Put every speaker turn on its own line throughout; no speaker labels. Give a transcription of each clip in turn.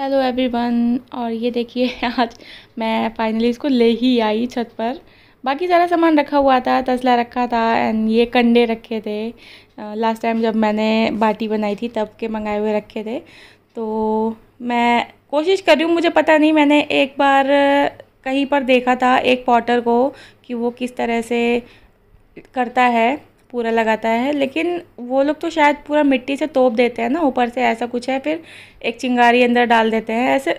hello everyone और ये देखिए आज मैं फाइनली इसको ले ही आई छत पर बाकी सारा सामान रखा हुआ था तसला रखा था एंड ये कंडे रखे थे लास्ट टाइम जब मैंने बाटी बनाई थी तब के मंगाए हुए रखे थे तो मैं कोशिश कर रही हूँ मुझे पता नहीं मैंने एक बार कहीं पर देखा था एक पॉटर को कि वो किस तरह से करता है पूरा लगाता है लेकिन वो लोग तो शायद पूरा मिट्टी से तोप देते हैं ना ऊपर से ऐसा कुछ है फिर एक चिंगारी अंदर डाल देते हैं ऐसे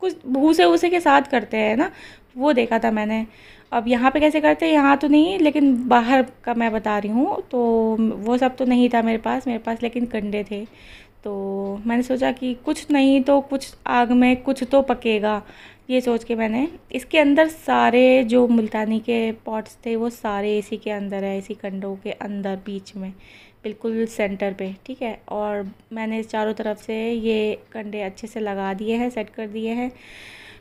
कुछ भूसे वूसे के साथ करते हैं ना वो देखा था मैंने अब यहाँ पे कैसे करते हैं यहाँ तो नहीं लेकिन बाहर का मैं बता रही हूँ तो वो सब तो नहीं था मेरे पास मेरे पास लेकिन कंडे थे तो मैंने सोचा कि कुछ नहीं तो कुछ आग में कुछ तो पकेगा ये सोच के मैंने इसके अंदर सारे जो मुल्तानी के पॉट्स थे वो सारे इसी के अंदर है इसी कंडों के अंदर बीच में बिल्कुल सेंटर पे ठीक है और मैंने चारों तरफ से ये कंडे अच्छे से लगा दिए हैं सेट कर दिए हैं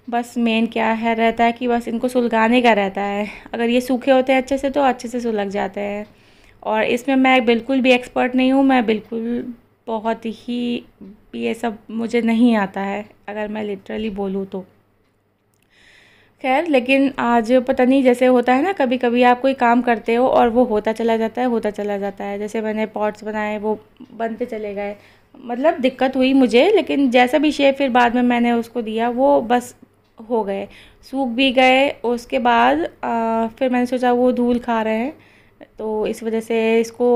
बस मेन क्या है रहता है कि बस इनको सुलगाने का रहता है अगर ये सूखे होते हैं अच्छे से तो अच्छे से सुलग जाते हैं और इसमें मैं बिल्कुल भी एक्सपर्ट नहीं हूँ मैं बिल्कुल बहुत ही ये सब मुझे नहीं आता है अगर मैं लिटरली बोलूँ तो खैर लेकिन आज पता नहीं जैसे होता है ना कभी कभी आप कोई काम करते हो और वो होता चला जाता है होता चला जाता है जैसे मैंने पॉट्स बनाए वो बनते चले गए मतलब दिक्कत हुई मुझे लेकिन जैसा भी शेप फिर बाद में मैंने उसको दिया वो बस हो गए सूख भी गए उसके बाद आ, फिर मैंने सोचा वो धूल खा रहे हैं तो इस वजह से इसको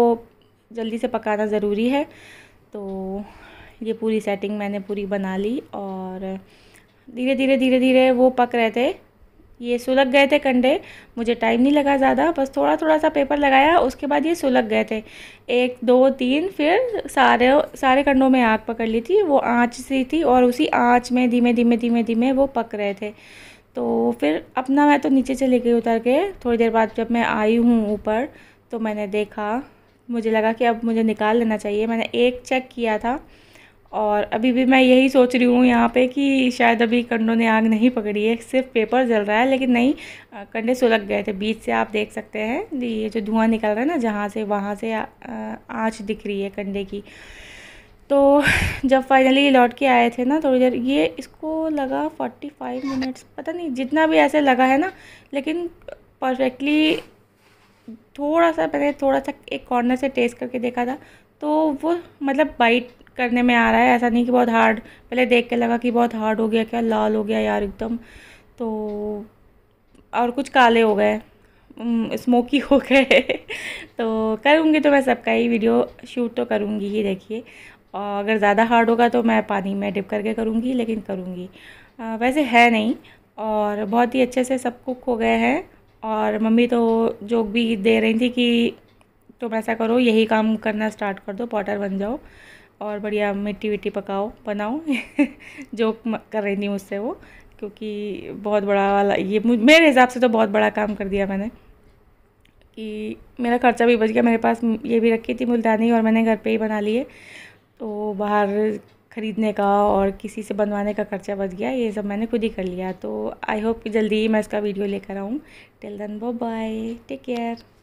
जल्दी से पकाना ज़रूरी है तो ये पूरी सेटिंग मैंने पूरी बना ली और धीरे धीरे धीरे धीरे वो पक रहे थे ये सुलग गए थे कंडे मुझे टाइम नहीं लगा ज़्यादा बस थोड़ा थोड़ा सा पेपर लगाया उसके बाद ये सुलग गए थे एक दो तीन फिर सारे सारे कंडों में आग पकड़ ली थी वो आँच सी थी और उसी आँच में धीमे धीमे धीमे धीमे वो पक रहे थे तो फिर अपना मैं तो नीचे चली गई उतर के थोड़ी देर बाद जब मैं आई हूँ ऊपर तो मैंने देखा मुझे लगा कि अब मुझे निकाल लेना चाहिए मैंने एक चेक किया था और अभी भी मैं यही सोच रही हूँ यहाँ पे कि शायद अभी कंडों ने आग नहीं पकड़ी है सिर्फ पेपर जल रहा है लेकिन नहीं कंडे सुलग गए थे बीच से आप देख सकते हैं ये जो धुआं निकल रहा है ना जहाँ से वहाँ से आँच दिख रही है कंडे की तो जब फाइनली ये लौट के आए थे ना थोड़ी तो देर ये इसको लगा फोर्टी फाइव मिनट्स पता नहीं जितना भी ऐसे लगा है ना लेकिन परफेक्टली थोड़ा सा मैंने थोड़ा सा एक कॉर्नर से टेस्ट करके देखा था तो वो मतलब बाइट करने में आ रहा है ऐसा नहीं कि बहुत हार्ड पहले देख के लगा कि बहुत हार्ड हो गया क्या लाल हो गया यार एकदम तो और कुछ काले हो गए स्मोकी हो गए तो करूँगी तो मैं सबका ही वीडियो शूट तो करूँगी ही देखिए और अगर ज़्यादा हार्ड होगा तो मैं पानी में डिप करके करूँगी लेकिन करूँगी वैसे है नहीं और बहुत ही अच्छे से सब कुक हो गए हैं और मम्मी तो जो भी दे रही थी कि तुम ऐसा करो यही काम करना स्टार्ट कर दो पॉटर बन जाओ और बढ़िया मिट्टी विट्टी पकाओ बनाओ जो कर रही थी मुझसे वो क्योंकि बहुत बड़ा वाला ये मेरे हिसाब से तो बहुत बड़ा काम कर दिया मैंने कि मेरा खर्चा भी बच गया मेरे पास ये भी रखी थी मुल्तानी और मैंने घर पे ही बना लिए तो बाहर ख़रीदने का और किसी से बनवाने का खर्चा बच गया ये सब मैंने खुद ही कर लिया तो आई होप कि जल्दी ही मैं इसका वीडियो लेकर आऊँ टिल दन बो बाय टेक केयर